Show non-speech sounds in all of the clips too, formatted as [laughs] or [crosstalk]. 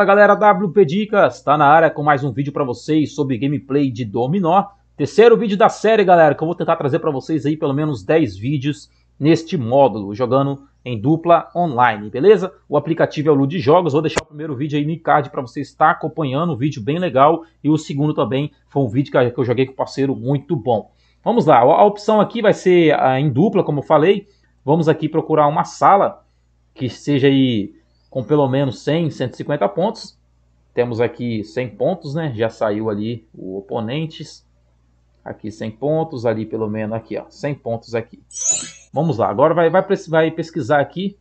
Fala galera, WP Dicas, tá na área com mais um vídeo para vocês sobre gameplay de Dominó. Terceiro vídeo da série, galera, que eu vou tentar trazer para vocês aí pelo menos 10 vídeos neste módulo, jogando em dupla online, beleza? O aplicativo é o de Jogos, vou deixar o primeiro vídeo aí no card para você estar acompanhando, um vídeo bem legal, e o segundo também foi um vídeo que eu joguei com o parceiro muito bom. Vamos lá, a opção aqui vai ser ah, em dupla, como eu falei, vamos aqui procurar uma sala que seja aí com pelo menos 100, 150 pontos. Temos aqui 100 pontos, né? Já saiu ali o oponentes. Aqui 100 pontos, ali pelo menos aqui, ó, 100 pontos aqui. Vamos lá, agora vai, vai, vai pesquisar aqui.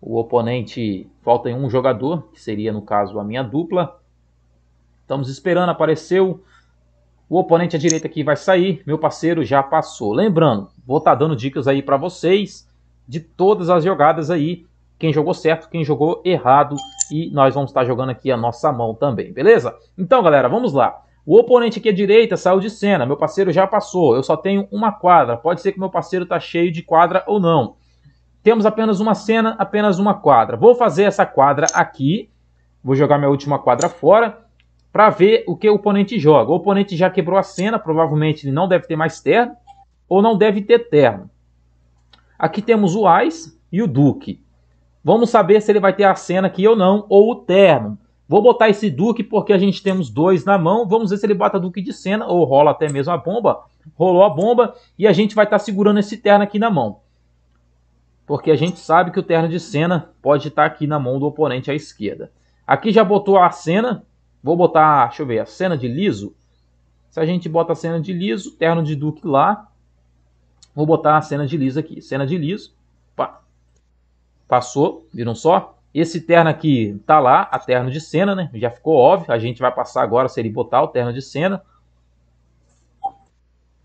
O oponente, falta em um jogador, que seria no caso a minha dupla. Estamos esperando, apareceu. O oponente à direita aqui vai sair, meu parceiro já passou. Lembrando, vou estar tá dando dicas aí para vocês de todas as jogadas aí quem jogou certo, quem jogou errado e nós vamos estar jogando aqui a nossa mão também, beleza? Então, galera, vamos lá. O oponente aqui à direita saiu de cena, meu parceiro já passou, eu só tenho uma quadra, pode ser que meu parceiro está cheio de quadra ou não. Temos apenas uma cena, apenas uma quadra. Vou fazer essa quadra aqui, vou jogar minha última quadra fora, para ver o que o oponente joga. O oponente já quebrou a cena, provavelmente ele não deve ter mais terno, ou não deve ter terno. Aqui temos o Ais e o Duque. Vamos saber se ele vai ter a cena aqui ou não, ou o terno. Vou botar esse Duque porque a gente temos dois na mão. Vamos ver se ele bota Duque de cena ou rola até mesmo a bomba. Rolou a bomba e a gente vai estar tá segurando esse terno aqui na mão. Porque a gente sabe que o terno de cena pode estar tá aqui na mão do oponente à esquerda. Aqui já botou a cena. Vou botar, deixa eu ver, a cena de liso. Se a gente bota a cena de liso, terno de Duque lá. Vou botar a cena de liso aqui. Cena de liso. Pá passou, viram só? Esse terno aqui tá lá, a terno de cena, né? Já ficou óbvio, a gente vai passar agora se ele botar o terno de cena.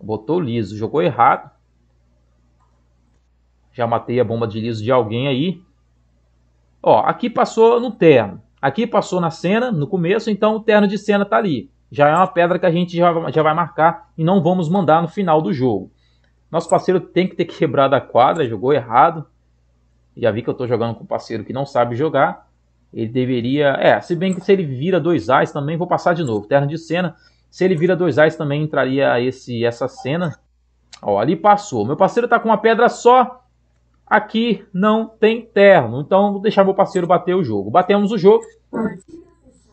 Botou liso, jogou errado. Já matei a bomba de liso de alguém aí. Ó, aqui passou no terno. Aqui passou na cena, no começo, então o terno de cena tá ali. Já é uma pedra que a gente já, já vai marcar e não vamos mandar no final do jogo. Nosso parceiro tem que ter [laughs] quebrado a quadra, jogou errado já vi que eu tô jogando com um parceiro que não sabe jogar. Ele deveria. É, se bem que se ele vira dois Ais também, vou passar de novo. Terno de cena. Se ele vira dois Ais também entraria esse, essa cena. Ó, ali passou. Meu parceiro tá com uma pedra só. Aqui não tem terno. Então vou deixar meu parceiro bater o jogo. Batemos o jogo.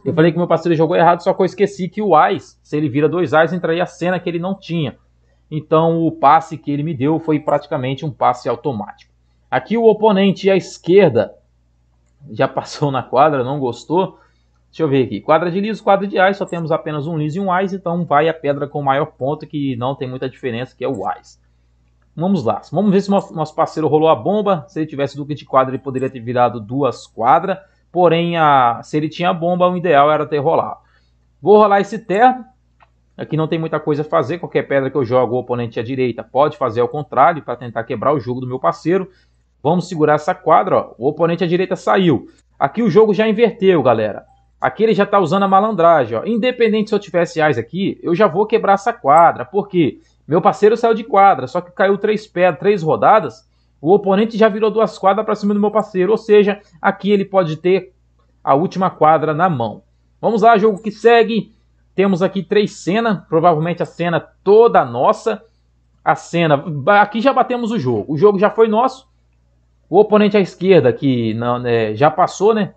Eu falei que meu parceiro jogou errado, só que eu esqueci que o Ais, se ele vira dois Ais, entraria a cena que ele não tinha. Então o passe que ele me deu foi praticamente um passe automático. Aqui o oponente à esquerda já passou na quadra, não gostou. Deixa eu ver aqui. Quadra de liso, quadra de ais, só temos apenas um liso e um ais, então vai a pedra com maior ponto, que não tem muita diferença, que é o ais. Vamos lá. Vamos ver se nosso parceiro rolou a bomba. Se ele tivesse duque de quadra, ele poderia ter virado duas quadras. Porém, a... se ele tinha bomba, o ideal era ter rolado. Vou rolar esse terno. Aqui não tem muita coisa a fazer. Qualquer pedra que eu jogo, o oponente à direita pode fazer ao contrário para tentar quebrar o jogo do meu parceiro. Vamos segurar essa quadra, ó. O oponente à direita saiu. Aqui o jogo já inverteu, galera. Aqui ele já está usando a malandragem, ó. Independente se eu tivesse as aqui, eu já vou quebrar essa quadra. Por quê? Meu parceiro saiu de quadra, só que caiu três pedras, três rodadas. O oponente já virou duas quadras para cima do meu parceiro. Ou seja, aqui ele pode ter a última quadra na mão. Vamos lá, jogo que segue. Temos aqui três cenas, provavelmente a cena toda nossa. A cena, aqui já batemos o jogo. O jogo já foi nosso, o oponente à esquerda, que não, é, já passou, né?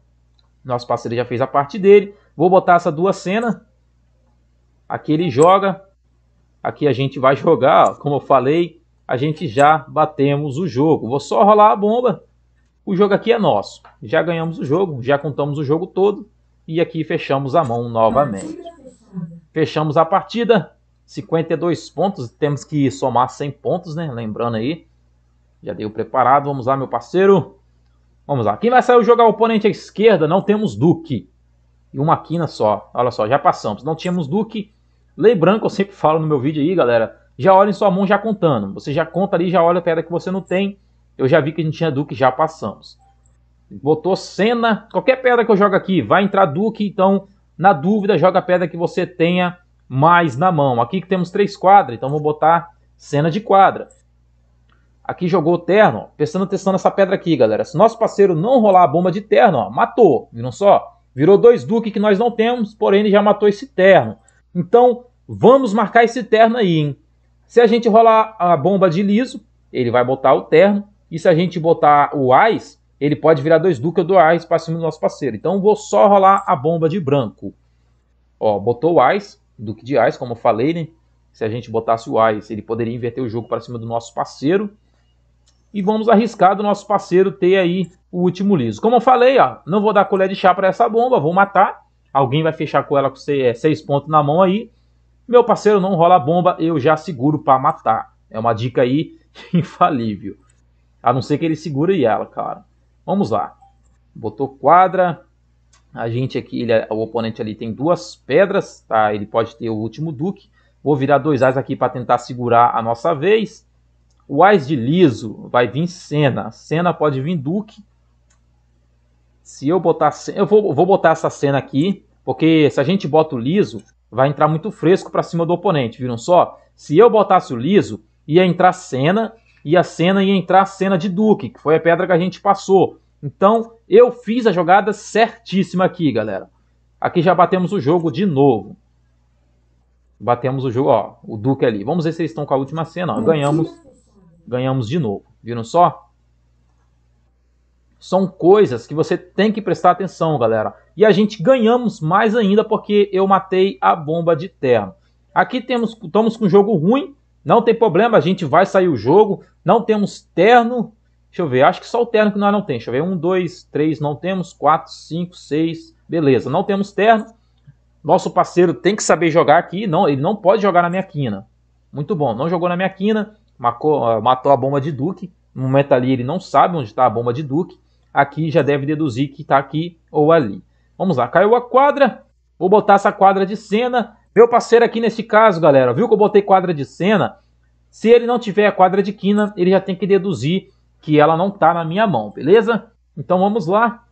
Nosso parceiro já fez a parte dele. Vou botar essa duas cenas. Aqui ele joga. Aqui a gente vai jogar. Como eu falei, a gente já batemos o jogo. Vou só rolar a bomba. O jogo aqui é nosso. Já ganhamos o jogo, já contamos o jogo todo. E aqui fechamos a mão novamente. Fechamos a partida. 52 pontos. Temos que somar 100 pontos, né? Lembrando aí. Já dei o preparado, vamos lá, meu parceiro. Vamos lá. Quem vai sair jogar o oponente à esquerda? Não temos Duque. E uma quina só. Olha só, já passamos. Não tínhamos Duque. Lei branca, eu sempre falo no meu vídeo aí, galera. Já olha em sua mão já contando. Você já conta ali, já olha a pedra que você não tem. Eu já vi que a gente tinha Duque, já passamos. Botou cena. Qualquer pedra que eu jogo aqui, vai entrar Duque. Então, na dúvida, joga a pedra que você tenha mais na mão. Aqui que temos três quadras, então vou botar cena de quadra. Aqui jogou o terno, pensando prestando atenção nessa pedra aqui, galera. Se nosso parceiro não rolar a bomba de terno, ó, matou, viram só? Virou dois duques que nós não temos, porém ele já matou esse terno. Então, vamos marcar esse terno aí, hein? Se a gente rolar a bomba de liso, ele vai botar o terno. E se a gente botar o ice, ele pode virar dois duques do ice para cima do nosso parceiro. Então, vou só rolar a bomba de branco. Ó, botou o ice, duque de ice, como eu falei, né? Se a gente botasse o ice, ele poderia inverter o jogo para cima do nosso parceiro e vamos arriscar do nosso parceiro ter aí o último liso. Como eu falei, ó, não vou dar colher de chá para essa bomba, vou matar. Alguém vai fechar com ela com é, seis pontos na mão aí. Meu parceiro não rola a bomba, eu já seguro para matar. É uma dica aí [laughs] infalível. A não ser que ele segure ela, cara. Vamos lá. Botou quadra. A gente aqui, ele, é, o oponente ali tem duas pedras, tá? Ele pode ter o último duque. Vou virar dois as aqui para tentar segurar a nossa vez. O Ais de liso, vai vir cena, cena pode vir Duque. Se eu botar. Eu vou, vou botar essa cena aqui, porque se a gente bota o liso, vai entrar muito fresco para cima do oponente, viram só? Se eu botasse o liso, ia entrar cena e a cena ia entrar cena de Duque, que foi a pedra que a gente passou. Então, eu fiz a jogada certíssima aqui, galera. Aqui já batemos o jogo de novo. Batemos o jogo, ó, o Duque ali. Vamos ver se eles estão com a última cena, ó. Ganhamos ganhamos de novo. Viram só? São coisas que você tem que prestar atenção, galera. E a gente ganhamos mais ainda porque eu matei a bomba de terno. Aqui temos, estamos com um jogo ruim, não tem problema, a gente vai sair o jogo. Não temos terno. Deixa eu ver, acho que só o terno que nós não temos. Deixa eu ver, um, dois, três, não temos. Quatro, cinco, seis, beleza. Não temos terno. Nosso parceiro tem que saber jogar aqui, não, ele não pode jogar na minha quina. Muito bom, não jogou na minha quina. Ah, matou a bomba de Duke. No momento ali ele não sabe onde está a bomba de Duke. Aqui já deve deduzir que está aqui ou ali. Vamos lá, caiu a quadra. Vou botar essa quadra de cena. Meu parceiro aqui nesse caso, galera, viu que eu botei quadra de cena? Se ele não tiver a quadra de quina, ele já tem que deduzir que ela não está na minha mão, beleza? Então vamos lá.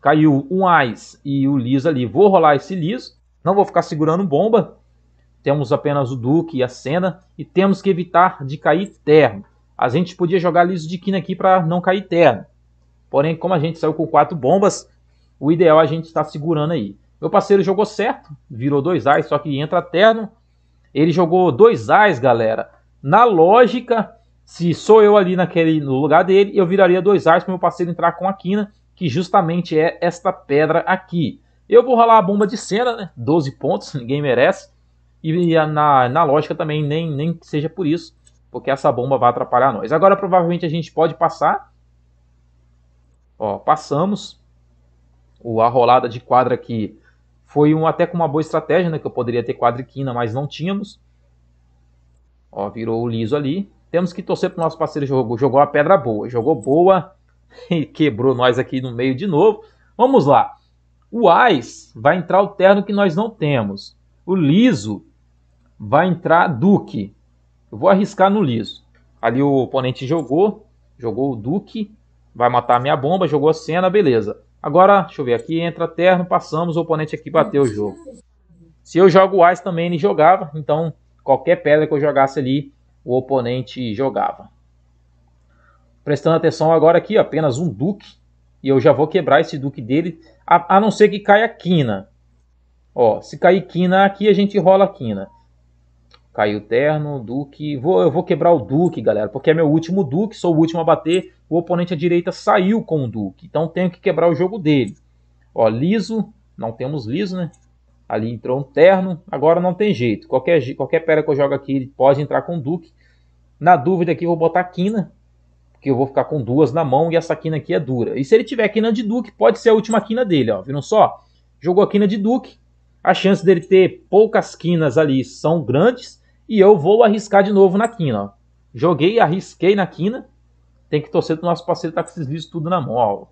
Caiu um Ice e o Liso ali. Vou rolar esse Liso. Não vou ficar segurando bomba temos apenas o Duque e a Senna, e temos que evitar de cair terno. A gente podia jogar liso de quina aqui para não cair terno. Porém, como a gente saiu com quatro bombas, o ideal é a gente estar tá segurando aí. Meu parceiro jogou certo, virou dois ais, só que entra terno. Ele jogou dois ais, galera. Na lógica, se sou eu ali naquele, no lugar dele, eu viraria dois ais para meu parceiro entrar com a quina, que justamente é esta pedra aqui. Eu vou rolar a bomba de cena, né? 12 pontos, [laughs] ninguém merece. E, e na, na lógica também, nem, nem seja por isso, porque essa bomba vai atrapalhar nós. Agora provavelmente a gente pode passar. Ó, passamos. O, a rolada de quadra aqui foi um, até com uma boa estratégia, né? Que eu poderia ter quadriquina, mas não tínhamos. Ó, virou o liso ali. Temos que torcer para o nosso parceiro jogou. Jogou a pedra boa. Jogou boa [laughs] e quebrou nós aqui no meio de novo. Vamos lá. O Ais vai entrar o terno que nós não temos. O liso vai entrar Duque. Eu vou arriscar no liso. Ali o oponente jogou, jogou o Duque, vai matar a minha bomba, jogou a cena, beleza. Agora, deixa eu ver aqui, entra terno, passamos, o oponente aqui bateu o jogo. Se eu jogo o Ice também ele jogava, então qualquer pedra que eu jogasse ali, o oponente jogava. Prestando atenção agora aqui, ó, apenas um Duque, e eu já vou quebrar esse Duque dele, a, a não ser que caia Quina. Ó, se cair Quina aqui, a gente rola Quina. Caiu o terno, Duque. Vou, eu vou quebrar o Duque, galera, porque é meu último Duque, sou o último a bater. O oponente à direita saiu com o Duque, então tenho que quebrar o jogo dele. Ó, liso, não temos liso, né? Ali entrou um terno, agora não tem jeito. Qualquer, qualquer pera que eu jogo aqui, ele pode entrar com o Duque. Na dúvida aqui, eu vou botar quina, porque eu vou ficar com duas na mão e essa quina aqui é dura. E se ele tiver quina de Duque, pode ser a última quina dele, ó. Viram só? Jogou a quina de Duque, a chance dele ter poucas quinas ali são grandes. E eu vou arriscar de novo na quina. Ó. Joguei, arrisquei na quina. Tem que torcer pro nosso parceiro tá com esses livros tudo na mão. Ó.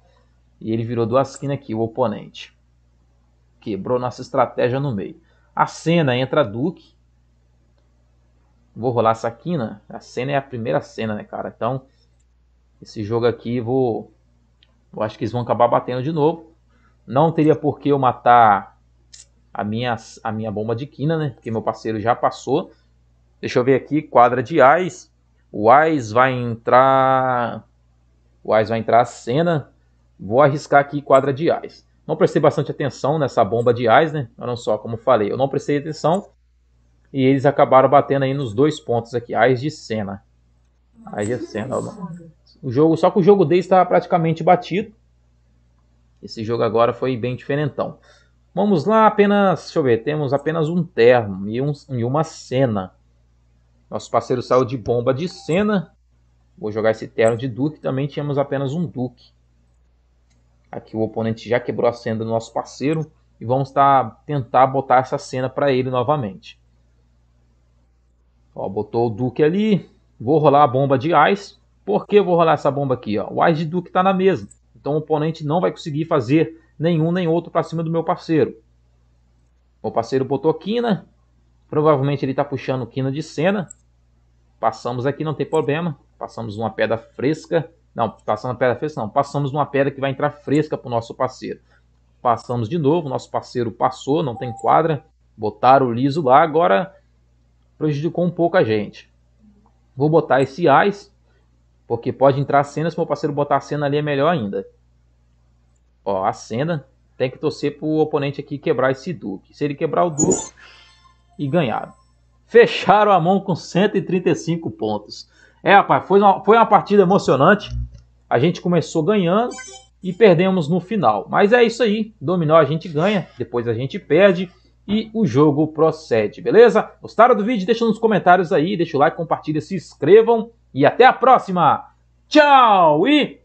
E ele virou duas quinas aqui, o oponente. Quebrou nossa estratégia no meio. A cena entra Duke Vou rolar essa quina. A cena é a primeira cena, né, cara? Então, esse jogo aqui, vou... Eu acho que eles vão acabar batendo de novo. Não teria por que eu matar a minha, a minha bomba de quina, né? Porque meu parceiro já passou. Deixa eu ver aqui, quadra de Ais. O Ais vai entrar... O Ais vai entrar a cena. Vou arriscar aqui quadra de Ais. Não prestei bastante atenção nessa bomba de Ais, né? Olha só, como falei, eu não prestei atenção. E eles acabaram batendo aí nos dois pontos aqui. Ais de cena. Ais de cena. O jogo, só que o jogo deles estava tá praticamente batido. Esse jogo agora foi bem diferentão. Vamos lá, apenas, deixa eu ver, temos apenas um termo e, um, e uma cena. Nosso parceiro saiu de bomba de cena. Vou jogar esse terno de Duque. Também tínhamos apenas um Duque. Aqui o oponente já quebrou a cena do nosso parceiro. E vamos tá, tentar botar essa cena para ele novamente. Ó, botou o Duque ali. Vou rolar a bomba de Ice. Por que eu vou rolar essa bomba aqui? Ó? O Ice de Duque está na mesa. Então o oponente não vai conseguir fazer nenhum nem outro para cima do meu parceiro. Meu parceiro botou Kina. Provavelmente ele está puxando Kina de cena. Passamos aqui, não tem problema. Passamos uma pedra fresca. Não, passando a pedra fresca, não. Passamos uma pedra que vai entrar fresca para o nosso parceiro. Passamos de novo, nosso parceiro passou, não tem quadra. Botaram o liso lá, agora prejudicou um pouco a gente. Vou botar esse AIS, porque pode entrar cena, se meu parceiro botar a cena ali é melhor ainda. Ó, a cena, tem que torcer para o oponente aqui quebrar esse Duque. Se ele quebrar o Duque e ganhar fecharam a mão com 135 pontos. É, rapaz, foi uma, foi uma partida emocionante. A gente começou ganhando e perdemos no final. Mas é isso aí. dominou a gente ganha, depois a gente perde e o jogo procede, beleza? Gostaram do vídeo? Deixa nos comentários aí, deixa o like, compartilha, se inscrevam e até a próxima. Tchau e